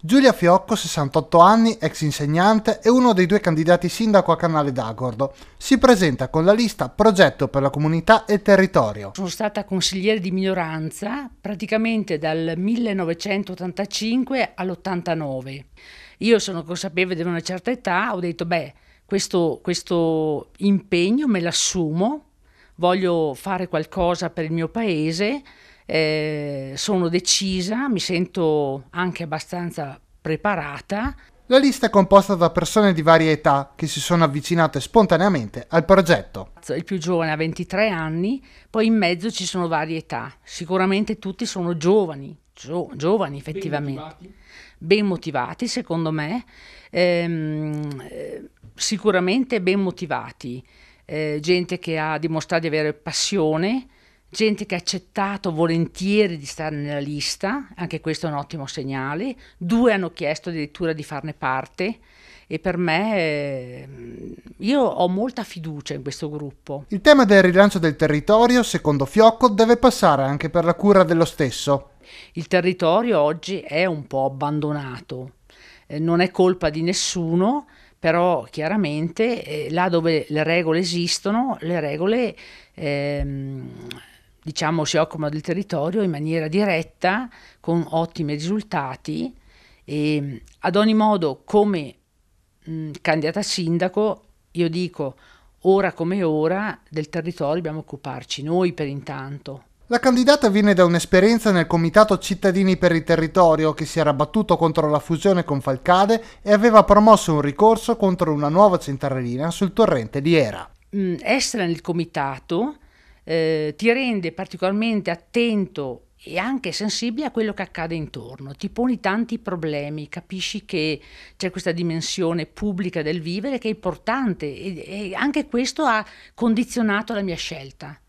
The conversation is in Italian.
Giulia Fiocco, 68 anni, ex insegnante, è uno dei due candidati sindaco a Canale d'Agordo. Si presenta con la lista Progetto per la comunità e territorio. Sono stata consigliere di minoranza praticamente dal 1985 all'89. Io sono consapevole di una certa età, ho detto beh, questo, questo impegno me l'assumo, voglio fare qualcosa per il mio paese eh, sono decisa, mi sento anche abbastanza preparata. La lista è composta da persone di varie età che si sono avvicinate spontaneamente al progetto. Il più giovane ha 23 anni, poi in mezzo ci sono varie età. Sicuramente tutti sono giovani, gio- giovani effettivamente. Ben motivati, ben motivati secondo me. Ehm, eh, sicuramente ben motivati. Eh, gente che ha dimostrato di avere passione, gente che ha accettato volentieri di stare nella lista, anche questo è un ottimo segnale, due hanno chiesto addirittura di farne parte e per me ehm, io ho molta fiducia in questo gruppo. Il tema del rilancio del territorio, secondo Fiocco, deve passare anche per la cura dello stesso. Il territorio oggi è un po' abbandonato, eh, non è colpa di nessuno, però chiaramente eh, là dove le regole esistono, le regole ehm, diciamo, si occupano del territorio in maniera diretta, con ottimi risultati. E, ehm, ad ogni modo, come mh, candidata a sindaco, io dico, ora come ora, del territorio dobbiamo occuparci noi per intanto. La candidata viene da un'esperienza nel Comitato Cittadini per il Territorio che si era battuto contro la fusione con Falcade e aveva promosso un ricorso contro una nuova centralina sul torrente di Era. Mm, essere nel comitato eh, ti rende particolarmente attento e anche sensibile a quello che accade intorno, ti poni tanti problemi, capisci che c'è questa dimensione pubblica del vivere che è importante e, e anche questo ha condizionato la mia scelta.